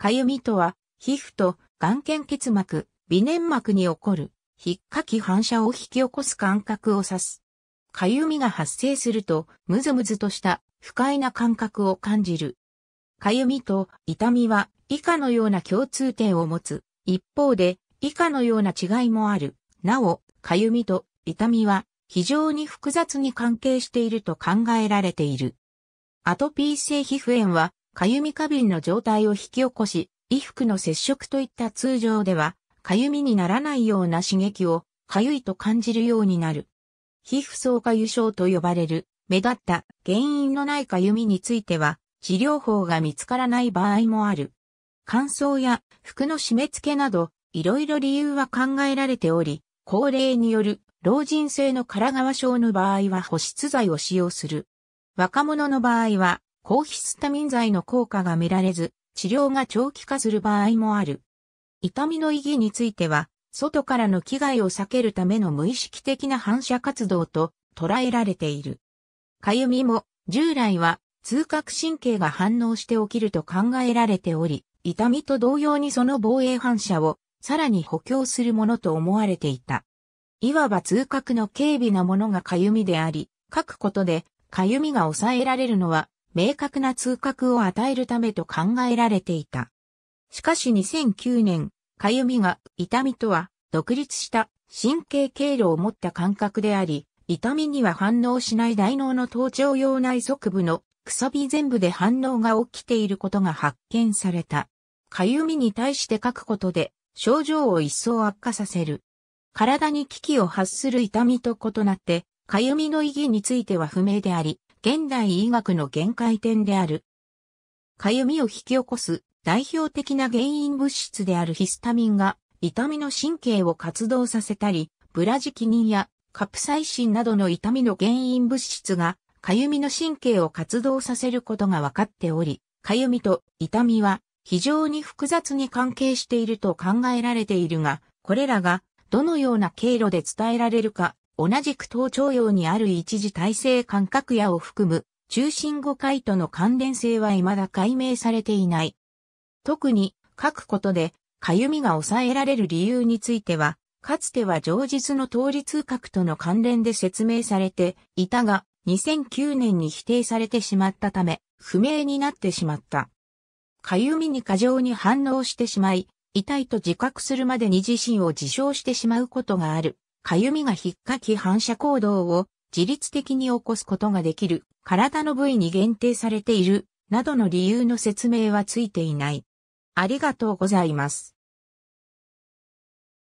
かゆみとは、皮膚と眼瞼結膜、微粘膜に起こる、ひっかき反射を引き起こす感覚を指す。かゆみが発生すると、ムズムズとした不快な感覚を感じる。かゆみと痛みは以下のような共通点を持つ。一方で、以下のような違いもある。なお、かゆみと痛みは非常に複雑に関係していると考えられている。アトピー性皮膚炎はかゆみ過敏の状態を引き起こし、衣服の接触といった通常では、かゆみにならないような刺激を、かゆいと感じるようになる。皮膚層かゆ症と呼ばれる、目立った原因のないかゆみについては、治療法が見つからない場合もある。乾燥や服の締め付けなど、いろいろ理由は考えられており、高齢による老人性の空川症の場合は保湿剤を使用する。若者の場合は抗ヒスタミン剤の効果が見られず、治療が長期化する場合もある。痛みの意義については、外からの危害を避けるための無意識的な反射活動と捉えられている。かゆみも従来は痛覚神経が反応して起きると考えられており、痛みと同様にその防衛反射をさらに補強するものと思われていた。いわば痛覚の軽微なものがかゆみであり、書くことでかゆみが抑えられるのは明確な通覚を与えるためと考えられていた。しかし2009年、かゆみが痛みとは独立した神経経路を持った感覚であり、痛みには反応しない大脳の頭頂用内側部のくさび全部で反応が起きていることが発見された。かゆみに対して書くことで症状を一層悪化させる。体に危機を発する痛みと異なって、かゆみの意義については不明であり、現代医学の限界点である。かゆみを引き起こす代表的な原因物質であるヒスタミンが痛みの神経を活動させたり、ブラジキニンやカプサイシンなどの痛みの原因物質がかゆみの神経を活動させることが分かっており、かゆみと痛みは非常に複雑に関係していると考えられているが、これらがどのような経路で伝えられるか同じく頭頂用にある一時体制感覚野を含む中心5回との関連性は未だ解明されていない。特に書くことでかゆみが抑えられる理由については、かつては常日の通り通覚との関連で説明されていたが、2009年に否定されてしまったため、不明になってしまった。かゆみに過剰に反応してしまい、痛いと自覚するまでに自身を自傷してしまうことがある。かゆみが引っかき反射行動を自律的に起こすことができる、体の部位に限定されている、などの理由の説明はついていない。ありがとうございます。